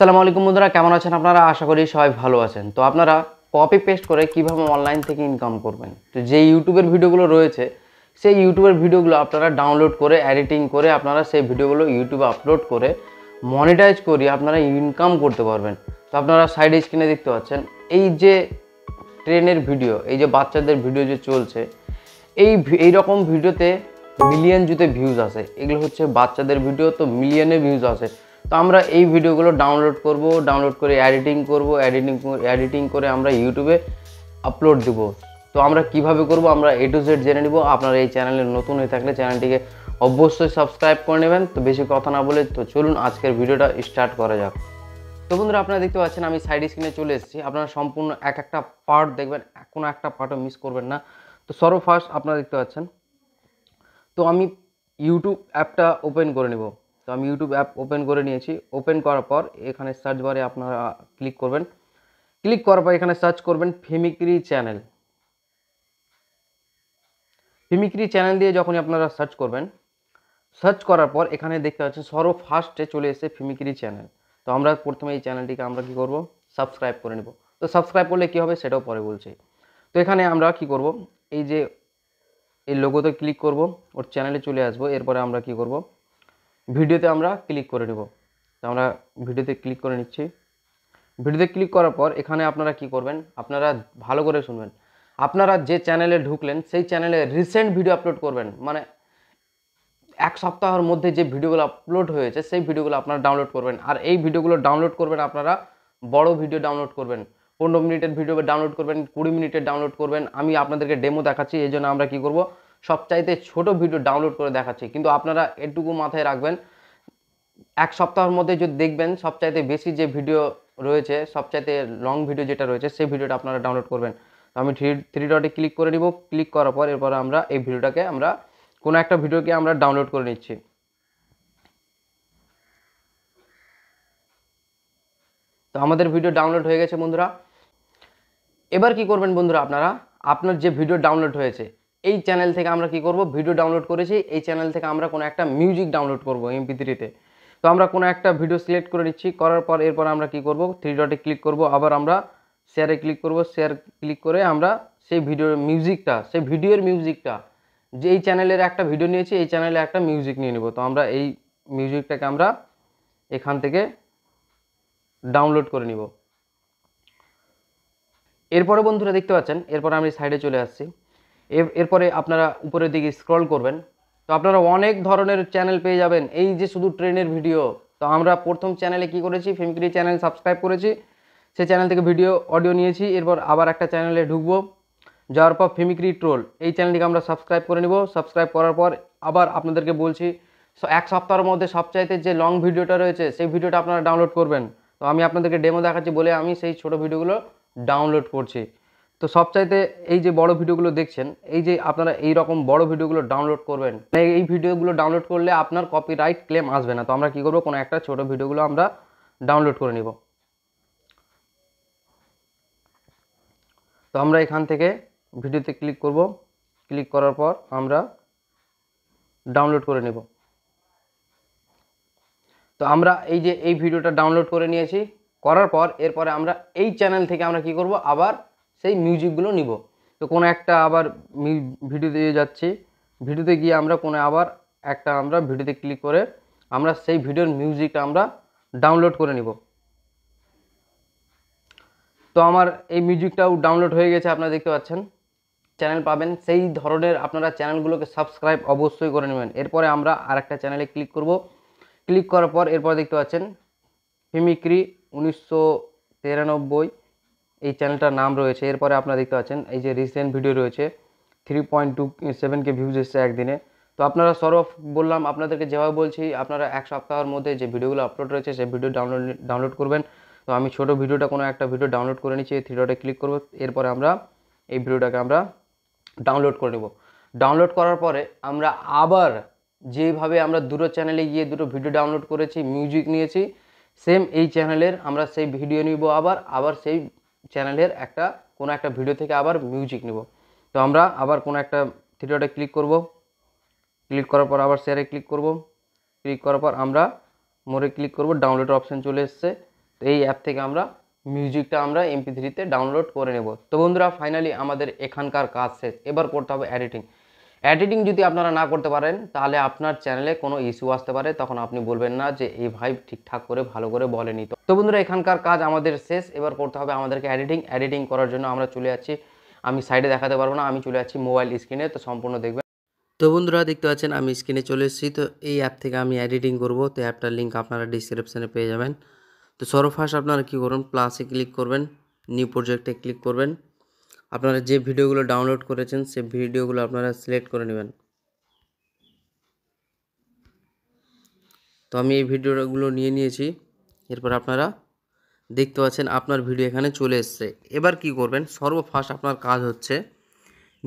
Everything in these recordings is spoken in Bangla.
সালামু আলাইকুম বন্ধুরা কেমন আছেন আপনারা আশা করি সবাই ভালো আছেন তো আপনারা কপি পেস্ট করে কিভাবে অনলাইন থেকে ইনকাম করবেন তো যে ইউটিউবের ভিডিওগুলো রয়েছে সেই ইউটিউবের ভিডিওগুলো আপনারা ডাউনলোড করে এডিটিং করে আপনারা সেই ভিডিওগুলো ইউটিউবে আপলোড করে মনিটাইজ করে আপনারা ইনকাম করতে পারবেন তো আপনারা সাইড স্ক্রিনে দেখতে পাচ্ছেন এই যে ট্রেনের ভিডিও এই যে বাচ্চাদের ভিডিও যে চলছে এই এই রকম ভিডিওতে মিলিয়ন জুতে ভিউজ আসে এগুলো হচ্ছে বাচ্চাদের ভিডিও তো মিলিয়নে ভিউজ আসে তো আমরা এই ভিডিওগুলো ডাউনলোড করব ডাউনলোড করে এডিটিং করব এডিটিং এডিটিং করে আমরা ইউটিউবে আপলোড দেব তো আমরা কিভাবে করব আমরা এ টু জেড জেনে নিব আপনারা এই চ্যানেলে নতুন হয়ে থাকলে চ্যানেলটিকে অবশ্যই সাবস্ক্রাইব করে নেবেন তো বেশি কথা না বলে তো চলুন আজকের ভিডিওটা স্টার্ট করা যাক তো বন্ধুরা আপনারা দেখতে পাচ্ছেন আমি সাইড স্ক্রিনে চলে এসেছি আপনারা সম্পূর্ণ এক একটা পার্ট দেখবেন কোনো একটা পার্টও মিস করবেন না তো সর্বফার্স্ট আপনারা দেখতে পাচ্ছেন তো আমি ইউটিউব অ্যাপটা ওপেন করে নেব আমি ইউটিউব অ্যাপ ওপেন করে নিয়েছি ওপেন করার পর এখানে সার্চ বারে আপনারা ক্লিক করবেন ক্লিক করার পর এখানে সার্চ করবেন ফিমিক্রি চ্যানেল ফিমিক্রি চ্যানেল দিয়ে যখনই আপনারা সার্চ করবেন সার্চ করার পর এখানে দেখতে পাচ্ছেন সর্ব ফার্স্টে চলে এসে ফিমিক্রি চ্যানেল তো আমরা প্রথমে এই চ্যানেলটিকে আমরা কি করব সাবস্ক্রাইব করে নেব তো সাবস্ক্রাইব করলে কি হবে সেটাও পরে বলছে তো এখানে আমরা কি করব এই যে এই লোগোতে ক্লিক করব ওর চ্যানেলে চলে আসবো এরপরে আমরা কি করব ভিডিওতে আমরা ক্লিক করে নেব তো আমরা ভিডিওতে ক্লিক করে নিচ্ছি ভিডিওতে ক্লিক করার পর এখানে আপনারা কি করবেন আপনারা ভালো করে শুনবেন আপনারা যে চ্যানেলে ঢুকলেন সেই চ্যানেলে রিসেন্ট ভিডিও আপলোড করবেন মানে এক সপ্তাহের মধ্যে যে ভিডিওগুলো আপলোড হয়েছে সেই ভিডিওগুলো আপনারা ডাউনলোড করবেন আর এই ভিডিওগুলো ডাউনলোড করবেন আপনারা বড় ভিডিও ডাউনলোড করবেন পনেরো মিনিটের ভিডিও ডাউনলোড করবেন কুড়ি মিনিটের ডাউনলোড করবেন আমি আপনাদেরকে ডেমো দেখাচ্ছি এই জন্য আমরা কি করব সবচাইতে ছোট ভিডিও ডাউনলোড করে দেখাচ্ছি কিন্তু আপনারা এটুকু মাথায় রাখবেন এক সপ্তাহের মধ্যে যদি দেখবেন সবচাইতে বেশি যে ভিডিও রয়েছে সবচাইতে লং ভিডিও যেটা রয়েছে সেই ভিডিওটা আপনারা ডাউনলোড করবেন তো আমি থ্রি থ্রি ডটে ক্লিক করে নিব ক্লিক করার পর এরপর আমরা এই ভিডিওটাকে আমরা কোনো একটা ভিডিওকে আমরা ডাউনলোড করে নিচ্ছি তো আমাদের ভিডিও ডাউনলোড হয়ে গেছে বন্ধুরা এবার কি করবেন বন্ধুরা আপনারা আপনার যে ভিডিও ডাউনলোড হয়েছে এই চ্যানেল থেকে আমরা কি করব ভিডিও ডাউনলোড করেছি এই চ্যানেল থেকে আমরা কোনো একটা মিউজিক ডাউনলোড করব এমপি থ্রিতে তো আমরা কোনো একটা ভিডিও সিলেক্ট করে নিচ্ছি করার পর এরপর আমরা কি করব থ্রি ডটে ক্লিক করব আবার আমরা শেয়ারে ক্লিক করব শেয়ার ক্লিক করে আমরা সেই ভিডিওর মিউজিকটা সেই ভিডিওর মিউজিকটা যে এই চ্যানেলের একটা ভিডিও নিয়েছি এই চ্যানেলে একটা মিউজিক নিয়ে নেব তো আমরা এই মিউজিকটাকে আমরা এখান থেকে ডাউনলোড করে নিব এরপরে বন্ধুরা দেখতে পাচ্ছেন এরপর আমি সাইডে চলে আসছি এরপরে আপনারা উপরের দিকে স্ক্রল করবেন তো আপনারা অনেক ধরনের চ্যানেল পেয়ে যাবেন এই যে শুধু ট্রেনের ভিডিও তো আমরা প্রথম চ্যানেলে কি করেছি ফিমক্রি চ্যানেল সাবস্ক্রাইব করেছি সেই চ্যানেল থেকে ভিডিও অডিও নিয়েছি এরপর আবার একটা চ্যানেলে ঢুকবো যাওয়ার পর ফিমিক্রি ট্রোল এই চ্যানেলটিকে আমরা সাবস্ক্রাইব করে নেব সাবস্ক্রাইব করার পর আবার আপনাদেরকে বলছি এক সপ্তাহের মধ্যে সবচাইতে যে লং ভিডিওটা রয়েছে সেই ভিডিওটা আপনারা ডাউনলোড করবেন তো আমি আপনাদেরকে ডেমো দেখাচ্ছি বলে আমি সেই ছোট ভিডিওগুলো ডাউনলোড করছি তো সবচাইতে এই যে বড় ভিডিওগুলো দেখছেন এই যে আপনারা এই রকম বড় ভিডিওগুলো ডাউনলোড করবেন মানে এই ভিডিওগুলো ডাউনলোড করলে আপনার কপিরাইট ক্লেম আসবে না তো আমরা কি করব কোনো একটা ছোট ভিডিওগুলো আমরা ডাউনলোড করে নিব তো আমরা এখান থেকে ভিডিওতে ক্লিক করব ক্লিক করার পর আমরা ডাউনলোড করে নেব তো আমরা এই যে এই ভিডিওটা ডাউনলোড করে নিয়েছি করার পর এরপরে আমরা এই চ্যানেল থেকে আমরা কি করব আবার সেই মিউজিকগুলো নিব তো কোনো একটা আবার ভিডিও দিয়ে যাচ্ছি ভিডিওতে গিয়ে আমরা কোনো আবার একটা আমরা ভিডিওতে ক্লিক করে আমরা সেই ভিডিওর মিউজিকটা আমরা ডাউনলোড করে নিব তো আমার এই মিউজিকটাও ডাউনলোড হয়ে গেছে আপনারা দেখতে পাচ্ছেন চ্যানেল পাবেন সেই ধরনের আপনারা চ্যানেলগুলোকে সাবস্ক্রাইব অবশ্যই করে নেবেন এরপরে আমরা আরেকটা চ্যানেলে ক্লিক করব ক্লিক করার পর এরপর দেখতে পাচ্ছেন ফিমিক্রি উনিশশো তিরানব্বই এই চ্যানেলটার নাম রয়েছে এরপরে আপনারা দেখতে পাচ্ছেন এই যে রিসেন্ট ভিডিও রয়েছে three point two seven K views এসছে একদিনে তো আপনারা সরফ বললাম আপনাদেরকে যেভাবে বলছি আপনারা এক সপ্তাহের মধ্যে যে ভিডিওগুলো আপলোড রয়েছে সেই ভিডিও ডাউনলোড ডাউনলোড করবেন তো আমি ছোট ভিডিওটা কোনো একটা ভিডিও ডাউনলোড করে নিচ্ছি এই থ্রি ডটে ক্লিক করবো এরপরে আমরা এই ভিডিওটাকে আমরা ডাউনলোড করে নেব ডাউনলোড করার পরে আমরা আবার যেভাবে আমরা দুটো চ্যানেলে গিয়ে দুটো ভিডিও ডাউনলোড করেছি মিউজিক নিয়েছি সেম এই চ্যানেলের আমরা সেই ভিডিও নিব আবার আবার সেই চ্যানেলের একটা কোনো একটা ভিডিও থেকে আবার মিউজিক নেব তো আমরা আবার কোনো একটা থিয়েটারে ক্লিক করব ক্লিক করার পর আবার শেয়ারে ক্লিক করব ক্লিক করার পর আমরা মোরে ক্লিক করব ডাউনলোড অপশান চলে এসছে তো এই অ্যাপ থেকে আমরা মিউজিকটা আমরা এমপি থ্রিতে ডাউনলোড করে নেব তো বন্ধুরা ফাইনালি আমাদের এখানকার কাজ শেষ এবার করতে হবে এডিটিং এডিটিং যদি আপনারা না করতে পারেন তাহলে আপনার চ্যানেলে কোনো ইস্যু আসতে পারে তখন আপনি বলবেন না যে এই ভাই ঠিকঠাক করে ভালো করে বলেনি তো বন্ধুরা এখানকার কাজ আমাদের শেষ এবার করতে হবে আমাদেরকে এডিটিং এডিটিং করার জন্য আমরা চলে যাচ্ছি আমি সাইডে দেখাতে পারবো না আমি চলে যাচ্ছি মোবাইল স্ক্রিনে তো সম্পূর্ণ দেখবেন তো বন্ধুরা দেখতে পাচ্ছেন আমি স্ক্রিনে চলে এসেছি তো এই অ্যাপ থেকে আমি এডিটিং করব তো অ্যাপটার লিঙ্ক আপনারা ডিসক্রিপশানে পেয়ে যাবেন তো সর্বফার্স্ট আপনারা কী করুন প্লাসে ক্লিক করবেন নিউ প্রজেক্টে ক্লিক করবেন আপনারা যে ভিডিওগুলো ডাউনলোড করেছেন সে ভিডিওগুলো আপনারা সিলেক্ট করে নেবেন তো আমি এই ভিডিওগুলো নিয়ে নিয়েছি এরপর আপনারা দেখতে পাচ্ছেন আপনার ভিডিও এখানে চলে এসছে এবার কি করবেন সর্বফার্স্ট আপনার কাজ হচ্ছে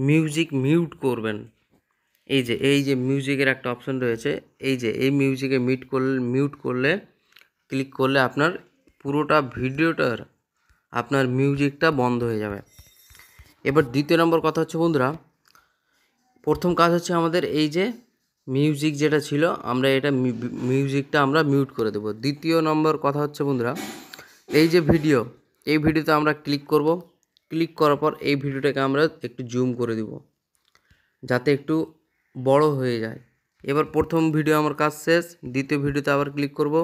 মিউজিক মিউট করবেন এই যে এই যে মিউজিকের একটা অপশন রয়েছে এই যে এই মিউজিকে মিউট করলে মিউট করলে ক্লিক করলে আপনার পুরোটা ভিডিওটার আপনার মিউজিকটা বন্ধ হয়ে যাবে এবার দ্বিতীয় নম্বর কথা হচ্ছে বন্ধুরা প্রথম কাজ হচ্ছে আমাদের এই যে মিউজিক যেটা ছিল আমরা এটা মিউজিকটা আমরা মিউট করে দেবো দ্বিতীয় নম্বর কথা হচ্ছে বন্ধুরা এই যে ভিডিও এই ভিডিওতে আমরা ক্লিক করব ক্লিক করার পর এই ভিডিওটাকে আমরা একটু জুম করে দেব যাতে একটু বড় হয়ে যায় এবার প্রথম ভিডিও আমার কাজ শেষ দ্বিতীয় ভিডিওতে আবার ক্লিক করব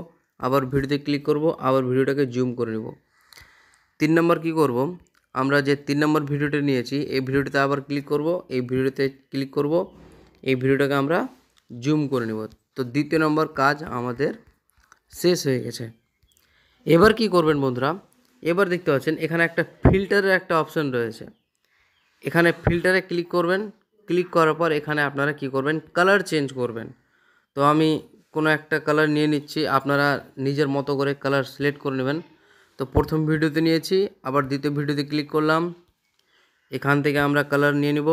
আবার ভিডিওতে ক্লিক করব আবার ভিডিওটাকে জুম করে নেব তিন নম্বর কি করব আমরা যে তিন নম্বর ভিডিওটি নিয়েছি এই ভিডিওটিতে আবার ক্লিক করব এই ভিডিওতে ক্লিক করব এই ভিডিওটাকে আমরা জুম করে নেব তো দ্বিতীয় নম্বর কাজ আমাদের শেষ হয়ে গেছে এবার কি করবেন বন্ধুরা এবার দেখতে পাচ্ছেন এখানে একটা ফিল্টারের একটা অপশন রয়েছে এখানে ফিল্টারে ক্লিক করবেন ক্লিক করার পর এখানে আপনারা কি করবেন কালার চেঞ্জ করবেন তো আমি কোনো একটা কালার নিয়ে নিচ্ছি আপনারা নিজের মতো করে কালার সিলেক্ট করে নেবেন তো প্রথম ভিডিওতে নিয়েছি আবার দ্বিতীয় ভিডিওতে ক্লিক করলাম এখান থেকে আমরা কালার নিয়ে নিব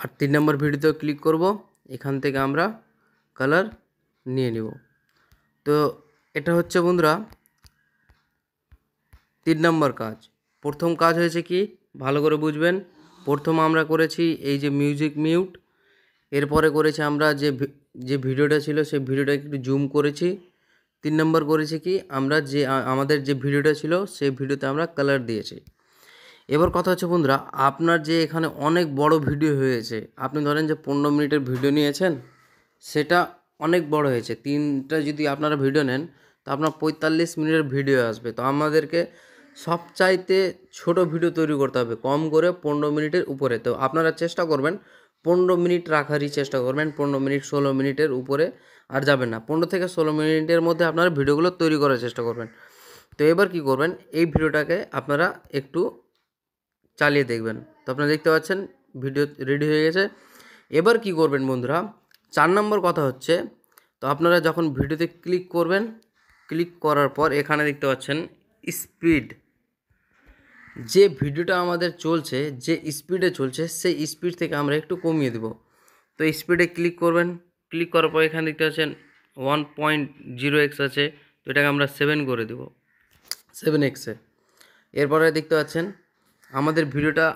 আর তিন নম্বর ভিডিওতে ক্লিক করব এখান থেকে আমরা কালার নিয়ে নিব তো এটা হচ্ছে বন্ধুরা তিন নম্বর কাজ প্রথম কাজ হয়েছে কি ভালো করে বুঝবেন প্রথম আমরা করেছি এই যে মিউজিক মিউট এরপরে করেছি আমরা যে যে ভিডিওটা ছিল সেই ভিডিওটা একটু জুম করেছি তিন নম্বর করেছি কি আমরা যে আমাদের যে ভিডিওটা ছিল সেই ভিডিওতে আমরা কালার দিয়েছি এবার কথা হচ্ছে বন্ধুরা আপনার যে এখানে অনেক বড় ভিডিও হয়েছে আপনি ধরেন যে পনেরো মিনিটের ভিডিও নিয়েছেন সেটা অনেক বড় হয়েছে তিনটা যদি আপনারা ভিডিও নেন তো আপনার পঁয়তাল্লিশ মিনিটের ভিডিও আসবে তো আমাদেরকে সবচাইতে ছোট ভিডিও তৈরি করতে হবে কম করে পনেরো মিনিটের উপরে তো আপনারা চেষ্টা করবেন পনেরো মিনিট রাখারই চেষ্টা করবেন পনেরো মিনিট ষোলো মিনিটের উপরে আর যাবেন না পনেরো থেকে ষোলো মিনিটের মধ্যে আপনারা ভিডিওগুলো তৈরি করার চেষ্টা করবেন তো এবার কি করবেন এই ভিডিওটাকে আপনারা একটু চালিয়ে দেখবেন তো আপনারা দেখতে পাচ্ছেন ভিডিও রেডি হয়ে গেছে এবার কি করবেন বন্ধুরা চার নম্বর কথা হচ্ছে তো আপনারা যখন ভিডিওতে ক্লিক করবেন ক্লিক করার পর এখানে দেখতে পাচ্ছেন স্পিড যে ভিডিওটা আমাদের চলছে যে স্পিডে চলছে সেই স্পিড থেকে আমরা একটু কমিয়ে দেব তো স্পিডে ক্লিক করবেন ক্লিক করার পর এখানে দেখতে পাচ্ছেন ওয়ান পয়েন্ট জিরো এক্স আছে তো এটাকে আমরা সেভেন করে দেব সেভেন এক্সে এরপরে দেখতে পাচ্ছেন আমাদের ভিডিওটা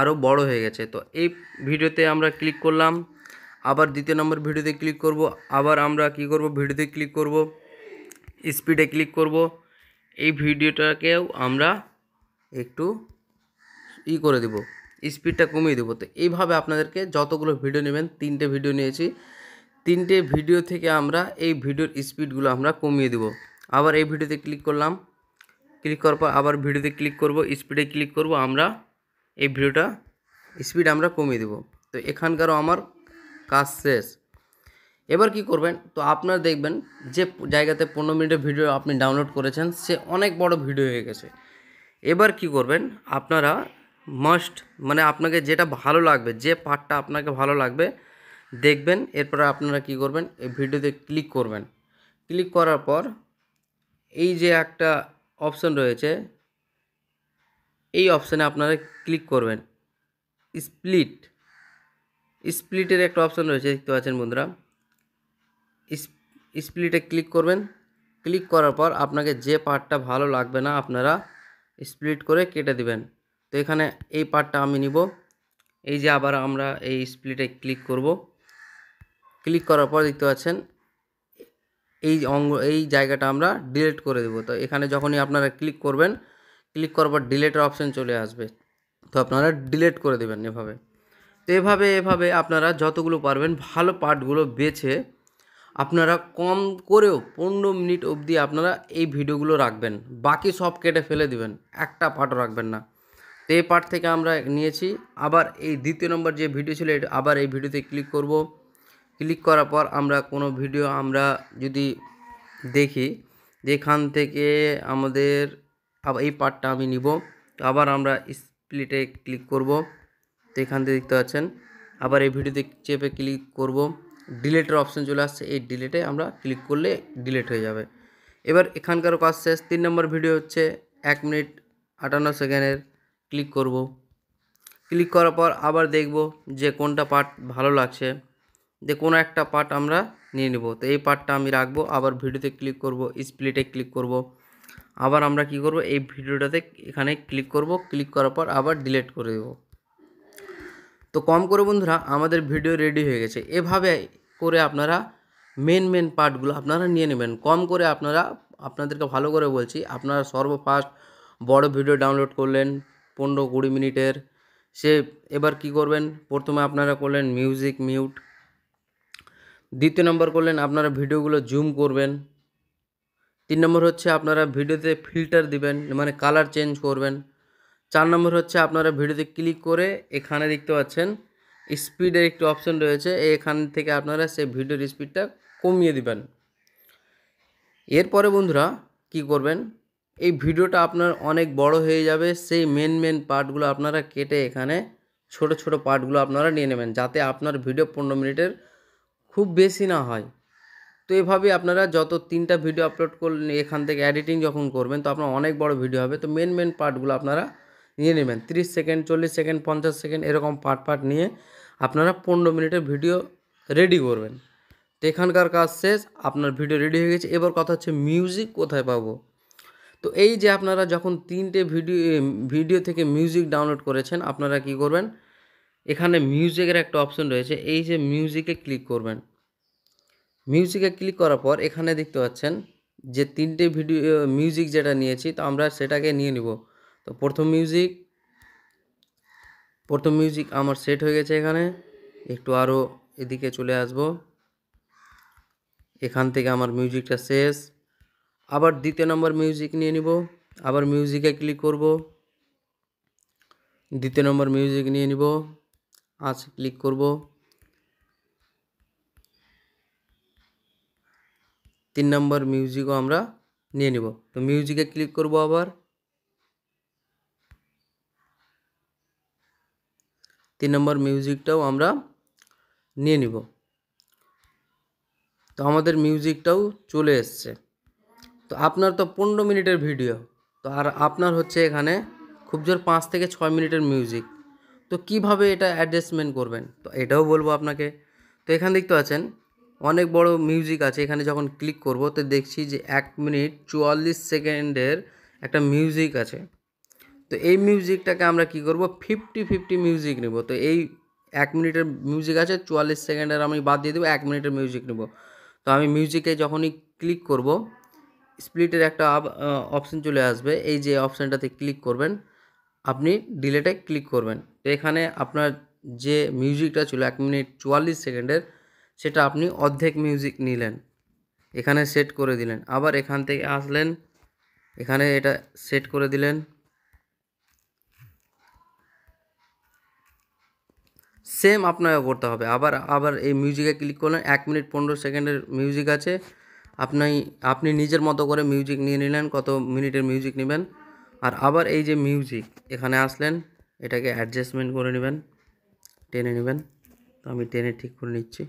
আরও বড় হয়ে গেছে তো এই ভিডিওতে আমরা ক্লিক করলাম আবার দ্বিতীয় নম্বর ভিডিওতে ক্লিক করব আবার আমরা কি করব ভিডিওতে ক্লিক করব স্পিডে ক্লিক করব এই ভিডিওটাকেও আমরা একটু ই করে দিব স্পিডটা কমিয়ে দেবো তো এইভাবে আপনাদেরকে যতগুলো ভিডিও নেবেন তিনটে ভিডিও নিয়েছি তিনটে ভিডিও থেকে আমরা এই ভিডিওর স্পিডগুলো আমরা কমিয়ে দেব আবার এই ভিডিওতে ক্লিক করলাম ক্লিক করার পর আবার ভিডিওতে ক্লিক করব স্পিডে ক্লিক করব আমরা এই ভিডিওটা স্পিড আমরা কমিয়ে দেব তো এখানকারও আমার কাজ শেষ এবার কি করবেন তো আপনারা দেখবেন যে জায়গাতে পনেরো মিনিটের ভিডিও আপনি ডাউনলোড করেছেন সে অনেক বড় ভিডিও হয়ে গেছে এবার কি করবেন আপনারা মাস্ট মানে আপনাকে যেটা ভালো লাগবে যে পার্টটা আপনাকে ভালো লাগবে দেখবেন এরপরে আপনারা কি করবেন এই ভিডিওতে ক্লিক করবেন ক্লিক করার পর এই যে একটা অপশন রয়েছে এই অপশানে আপনারা ক্লিক করবেন স্প্লিট স্প্লিটের একটা অপশন রয়েছে দেখতে পাচ্ছেন বন্ধুরা স্প্লিটে ক্লিক করবেন ক্লিক করার পর আপনাকে যে পার্টটা ভালো লাগবে না আপনারা স্প্লিট করে কেটে দিবেন তো এখানে এই পার্টটা আমি নিব এই যে আবার আমরা এই স্প্লিটে ক্লিক করব ক্লিক করার পর দেখতে পাচ্ছেন এই অঙ্গ এই জায়গাটা আমরা ডিলেট করে দেব তো এখানে যখনই আপনারা ক্লিক করবেন ক্লিক করার পর ডিলেটের অপশান চলে আসবে তো আপনারা ডিলেট করে দেবেন এভাবে তো এভাবে এভাবে আপনারা যতগুলো পারবেন ভালো পার্টগুলো বেছে আপনারা কম করেও পনেরো মিনিট অবধি আপনারা এই ভিডিওগুলো রাখবেন বাকি সব কেটে ফেলে দিবেন একটা পার্টও রাখবেন না তো এই পার্ট থেকে আমরা নিয়েছি আবার এই দ্বিতীয় নম্বর যে ভিডিও ছিল আবার এই ভিডিওতে ক্লিক করব ক্লিক করার পর আমরা কোনো ভিডিও আমরা যদি দেখি যেখান থেকে আমাদের আবার এই পার্টটা আমি নিব আবার আমরা স্প্লিটে ক্লিক করব তো এখান থেকে দেখতে পাচ্ছেন আবার এই ভিডিওতে চেপে ক্লিক করব ডিলেটের অপশন চলে আসছে এই ডিলেটে আমরা ক্লিক করলে ডিলেট হয়ে যাবে এবার এখানকার কাজ শেষ তিন নম্বর ভিডিও হচ্ছে এক মিনিট আটান্ন সেকেন্ডের ক্লিক করব ক্লিক করার পর আবার দেখব যে কোনটা পার্ট ভালো লাগছে যে কোনো একটা পার্ট আমরা নিয়ে নেব তো এই পার্টটা আমি রাখবো আবার ভিডিওতে ক্লিক করব স্প্লিটে ক্লিক করব আবার আমরা কি করব এই ভিডিওটাতে এখানে ক্লিক করব ক্লিক করার পর আবার ডিলেট করে দেবো তো কম করে বন্ধুরা আমাদের ভিডিও রেডি হয়ে গেছে এভাবে করে আপনারা মেন মেন পার্টগুলো আপনারা নিয়ে নেবেন কম করে আপনারা আপনাদেরকে ভালো করে বলছি আপনারা সর্বফার্স্ট বড় ভিডিও ডাউনলোড করলেন পনেরো কুড়ি মিনিটের সে এবার কি করবেন প্রথমে আপনারা করলেন মিউজিক মিউট দ্বিতীয় নম্বর করলেন আপনারা ভিডিওগুলো জুম করবেন তিন নম্বর হচ্ছে আপনারা ভিডিওতে ফিল্টার দিবেন মানে কালার চেঞ্জ করবেন চার নম্বর হচ্ছে আপনারা ভিডিওতে ক্লিক করে এখানে দেখতে পাচ্ছেন স্পিডের একটি অপশন রয়েছে এখান থেকে আপনারা সেই ভিডিওর স্পিডটা কমিয়ে দিবেন এরপরে বন্ধুরা কি করবেন এই ভিডিওটা আপনার অনেক বড় হয়ে যাবে সেই মেন মেন পার্টগুলো আপনারা কেটে এখানে ছোট ছোট পার্টগুলো আপনারা নিয়ে নেবেন যাতে আপনার ভিডিও পনেরো মিনিটের খুব বেশি না হয় তো এভাবে আপনারা যত তিনটা ভিডিও আপলোড করলেন এখান থেকে এডিটিং যখন করবেন তো আপনার অনেক বড় ভিডিও হবে তো মেন মেন পার্টগুলো আপনারা নিয়ে নেবেন তিরিশ সেকেন্ড চল্লিশ সেকেন্ড পঞ্চাশ সেকেন্ড এরকম পার্ট পার্ট নিয়ে আপনারা পনেরো মিনিটের ভিডিও রেডি করবেন তো এখানকার কাজ শেষ আপনার ভিডিও রেডি হয়ে গেছে এবার কথা হচ্ছে মিউজিক কোথায় পাবো তো এই যে আপনারা যখন তিনটে ভিডিও ভিডিও থেকে মিউজিক ডাউনলোড করেছেন আপনারা কি করবেন এখানে মিউজিকের একটা অপশন রয়েছে এই যে মিউজিকে ক্লিক করবেন মিউজিকে ক্লিক করার পর এখানে দেখতে পাচ্ছেন যে তিনটে ভিডিও মিউজিক যেটা নিয়েছি তো আমরা সেটাকে নিয়ে নিব তো প্রথম মিউজিক প্রথম মিউজিক আমার সেট হয়ে গেছে এখানে একটু আরও এদিকে চলে আসব এখান থেকে আমার মিউজিকটা শেষ আবার দ্বিতীয় নম্বর মিউজিক নিয়ে নিব আবার মিউজিকে ক্লিক করব দ্বিতীয় নম্বর মিউজিক নিয়ে নিব আজ ক্লিক করব তিন নম্বর মিউজিকও আমরা নিয়ে নিব তো মিউজিকে ক্লিক করব আবার তিন নম্বর মিউজিকটাও আমরা নিয়ে নিব তো আমাদের মিউজিকটাও চলে এসছে তো আপনার তো পনেরো মিনিটের ভিডিও তো আর আপনার হচ্ছে এখানে খুব জোর পাঁচ থেকে ছয় মিনিটের মিউজিক তো কিভাবে এটা অ্যাডজাস্টমেন্ট করবেন তো এটাও বলবো আপনাকে তো এখান দেখতে আছেন অনেক বড় মিউজিক আছে এখানে যখন ক্লিক করব তো দেখছি যে এক মিনিট চুয়াল্লিশ সেকেন্ডের একটা মিউজিক আছে তো এই মিউজিকটাকে আমরা কি করব ফিফটি ফিফটি মিউজিক নেব তো এই এক মিনিটের মিউজিক আছে চুয়াল্লিশ সেকেন্ডের আমি বাদ দিয়ে দেবো এক মিনিটের মিউজিক নেব তো আমি মিউজিকে যখনই ক্লিক করব স্প্লিটের একটা অপশন চলে আসবে এই যে অপশানটাতে ক্লিক করবেন আপনি ডিলেটে ক্লিক করবেন তো এখানে আপনার যে মিউজিকটা ছিল এক মিনিট চুয়াল্লিশ সেকেন্ডের সেটা আপনি অর্ধেক মিউজিক নিলেন এখানে সেট করে দিলেন আবার এখান থেকে আসলেন এখানে এটা সেট করে দিলেন সেম আপনাকে করতে হবে আবার আবার এই মিউজিকে ক্লিক করলেন এক মিনিট পনেরো সেকেন্ডের মিউজিক আছে আপনি আপনি নিজের মতো করে মিউজিক নিয়ে নিলেন কত মিনিটের মিউজিক নেবেন আর আবার এই যে মিউজিক এখানে আসলেন এটাকে অ্যাডজাস্টমেন্ট করে নেবেন টেনে নেবেন তো আমি টেনে ঠিক করে নিচ্ছি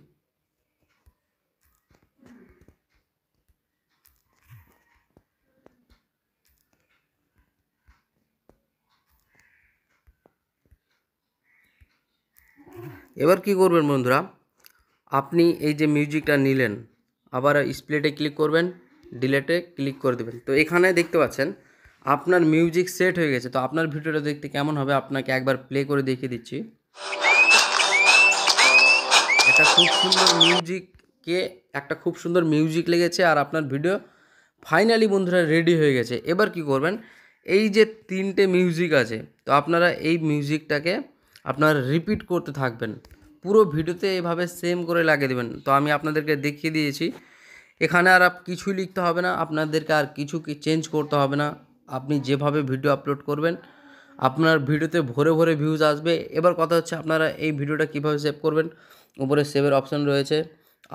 এবার কি করবেন বন্ধুরা আপনি এই যে মিউজিকটা নিলেন আবার স্প্লেটে ক্লিক করবেন ডিলেটে ক্লিক করে দেবেন তো এখানে দেখতে পাচ্ছেন আপনার মিউজিক সেট হয়ে গেছে তো আপনার ভিডিওটা দেখতে কেমন হবে আপনাকে একবার প্লে করে দেখিয়ে দিচ্ছি একটা খুব সুন্দর মিউজিককে একটা খুব সুন্দর মিউজিক লেগেছে আর আপনার ভিডিও ফাইনালি বন্ধুরা রেডি হয়ে গেছে এবার কি করবেন এই যে তিনটে মিউজিক আছে তো আপনারা এই মিউজিকটাকে আপনার রিপিট করতে থাকবেন পুরো ভিডিওতে এভাবে সেম করে লাগিয়ে দেবেন তো আমি আপনাদেরকে দেখিয়ে দিয়েছি এখানে আর কিছুই লিখতে হবে না আপনাদেরকে আর কিছু চেঞ্জ করতে হবে না আপনি যেভাবে ভিডিও আপলোড করবেন আপনার ভিডিওতে ভরে ভরে ভিউজ আসবে এবার কথা হচ্ছে আপনারা এই ভিডিওটা কীভাবে সেভ করবেন উপরে সেভের অপশান রয়েছে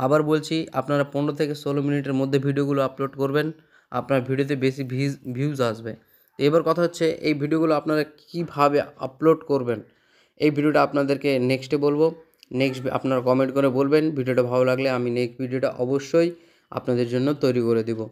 আবার বলছি আপনারা পনেরো থেকে ষোলো মিনিটের মধ্যে ভিডিওগুলো আপলোড করবেন আপনার ভিডিওতে বেশি ভিউজ আসবে এবার কথা হচ্ছে এই ভিডিওগুলো আপনারা কিভাবে আপলোড করবেন এই ভিডিওটা আপনাদেরকে নেক্সটে বলবো নেক্সট আপনারা কমেন্ট করে বলবেন ভিডিওটা ভালো লাগলে আমি নেক্সট ভিডিওটা অবশ্যই আপনাদের জন্য তৈরি করে দেবো